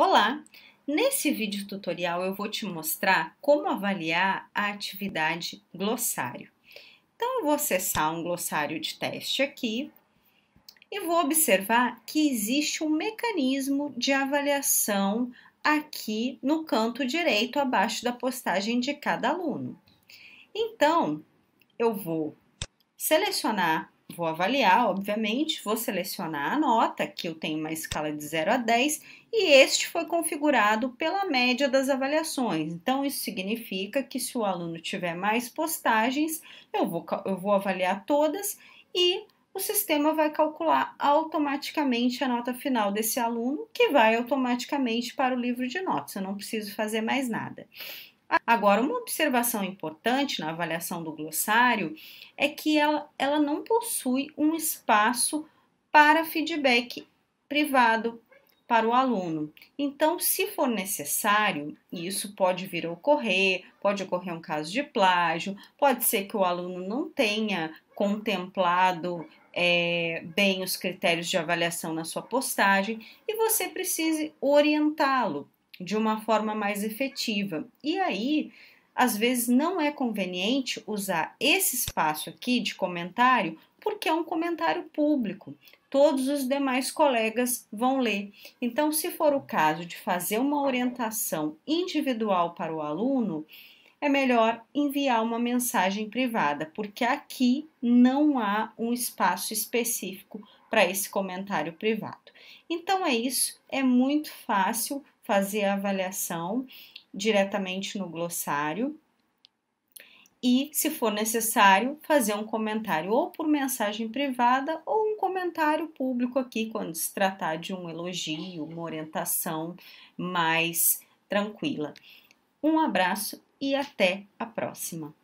Olá! Nesse vídeo tutorial eu vou te mostrar como avaliar a atividade glossário. Então eu vou acessar um glossário de teste aqui e vou observar que existe um mecanismo de avaliação aqui no canto direito abaixo da postagem de cada aluno. Então eu vou selecionar Vou avaliar, obviamente, vou selecionar a nota, que eu tenho uma escala de 0 a 10, e este foi configurado pela média das avaliações. Então, isso significa que se o aluno tiver mais postagens, eu vou, eu vou avaliar todas e o sistema vai calcular automaticamente a nota final desse aluno, que vai automaticamente para o livro de notas. Eu não preciso fazer mais nada. Agora, uma observação importante na avaliação do glossário é que ela, ela não possui um espaço para feedback privado para o aluno. Então, se for necessário, e isso pode vir a ocorrer, pode ocorrer um caso de plágio, pode ser que o aluno não tenha contemplado é, bem os critérios de avaliação na sua postagem e você precise orientá-lo de uma forma mais efetiva. E aí, às vezes não é conveniente usar esse espaço aqui de comentário, porque é um comentário público. Todos os demais colegas vão ler. Então, se for o caso de fazer uma orientação individual para o aluno, é melhor enviar uma mensagem privada, porque aqui não há um espaço específico para esse comentário privado. Então é isso, é muito fácil, fazer a avaliação diretamente no glossário e, se for necessário, fazer um comentário ou por mensagem privada ou um comentário público aqui quando se tratar de um elogio, uma orientação mais tranquila. Um abraço e até a próxima!